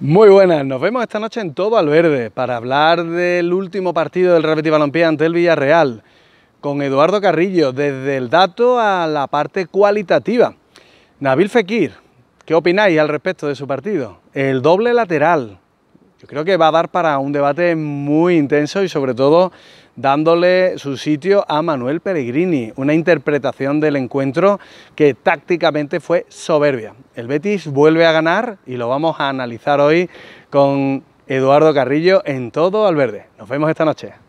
Muy buenas, nos vemos esta noche en Todo al para hablar del último partido del Real Betis Balompié ante el Villarreal con Eduardo Carrillo desde el dato a la parte cualitativa. Nabil Fekir, ¿qué opináis al respecto de su partido? El doble lateral, yo creo que va a dar para un debate muy intenso y sobre todo dándole su sitio a Manuel Peregrini, una interpretación del encuentro que tácticamente fue soberbia. El Betis vuelve a ganar y lo vamos a analizar hoy con Eduardo Carrillo en todo al verde. Nos vemos esta noche.